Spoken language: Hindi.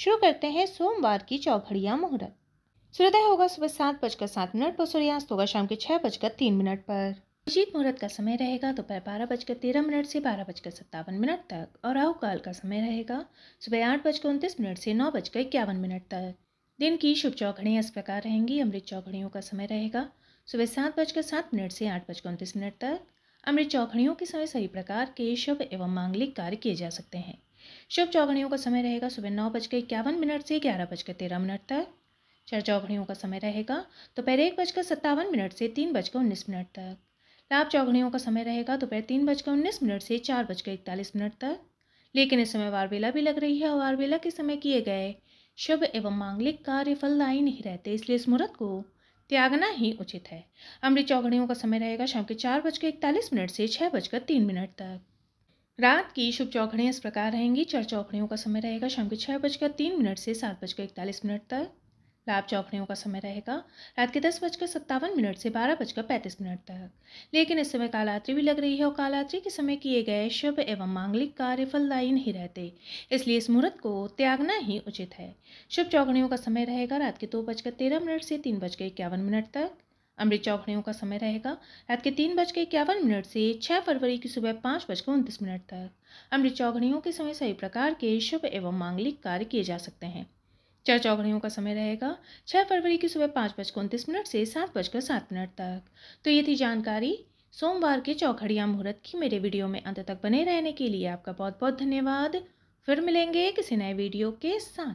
शुरू करते हैं सोमवार की चौघड़िया मुहूर्त सूर्योदय होगा सुबह सात बजकर सात मिनट पर सूर्यास्त होगा शाम के छह बजकर तीन मिनट पर अजीत मुहूर्त का समय रहेगा दोपहर बारह बजकर तेरह मिनट से बारह बजकर सत्तावन मिनट तक और राहुकाल का समय रहेगा सुबह आठ बजकर उनतीस मिनट से नौ बजकर इक्यावन मिनट तक दिन की शुभ चौघड़ियाँ इस प्रकार रहेंगी अमृत चौघड़ियों का समय रहेगा सुबह सात बजकर सात मिनट से आठ बजकर उनतीस मिनट तक अमृत चौघड़ियों के समय सभी प्रकार के शुभ एवं मांगलिक कार्य किए जा सकते हैं शुभ चौघड़ियों का समय रहेगा सुबह नौ बजकर इक्यावन मिनट से ग्यारह बजकर तेरह मिनट तक चर चौघड़ियों का समय रहेगा दोपहर एक बजकर सत्तावन मिनट से तीन बजकर उन्नीस मिनट तक लाभ चौघड़ियों का समय रहेगा दोपहर तीन बजकर उन्नीस मिनट से चार बजकर इकतालीस मिनट तक लेकिन इस समय वारवेला भी लग रही है और वारवेला के समय किए गए शुभ एवं मांगलिक कार्य फलदायी नहीं रहते इसलिए इस मुहूर्त को त्यागना ही उचित है अमृत चौघड़ियों का समय रहेगा शाम के चार बजकर इकतालीस मिनट से छः बजकर तीन मिनट तक रात की शुभ चौखड़ियाँ इस प्रकार रहेंगी चार चौखड़ियों का समय रहेगा शाम के छः बजकर तीन मिनट से सात बजकर इकतालीस मिनट तक लाभ चौखड़ियों का समय रहेगा रात के दस बजकर सत्तावन मिनट से बारह बजकर पैंतीस मिनट तक लेकिन इस समय कालात्री भी लग रही है और कालात्रि के समय किए गए शुभ एवं मांगलिक कार्य फलदायी नहीं रहते इसलिए इस मुहूर्त को त्यागना ही उचित है शुभ चौखड़ियों का समय रहेगा रात के दो बजकर तेरह मिनट से तीन बजकर इक्यावन मिनट तक अमृत चौकड़ियों का समय रहेगा रात के तीन बज के इक्यावन मिनट से छः फरवरी की सुबह पाँच बजकर उनतीस मिनट तक अमृत चौकड़ियों के समय सभी प्रकार के शुभ एवं मांगलिक कार्य किए जा सकते हैं चार चौकड़ियों का समय रहेगा छः फरवरी की सुबह पाँच बजकर उनतीस मिनट से सात बजकर सात मिनट तक तो ये थी जानकारी सोमवार के चौखड़िया मुहूर्त की मेरे वीडियो में अंत तक बने रहने के लिए आपका बहुत बहुत धन्यवाद फिर मिलेंगे किसी नए वीडियो के साथ